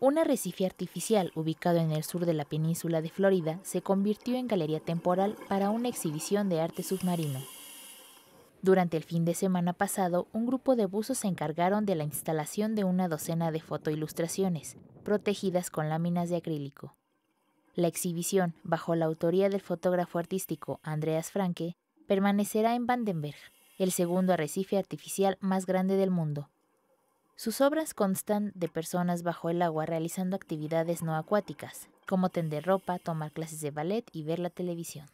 Un arrecife artificial ubicado en el sur de la península de Florida se convirtió en galería temporal para una exhibición de arte submarino. Durante el fin de semana pasado, un grupo de buzos se encargaron de la instalación de una docena de fotoilustraciones, protegidas con láminas de acrílico. La exhibición, bajo la autoría del fotógrafo artístico Andreas Franke, permanecerá en Vandenberg, el segundo arrecife artificial más grande del mundo, sus obras constan de personas bajo el agua realizando actividades no acuáticas, como tender ropa, tomar clases de ballet y ver la televisión.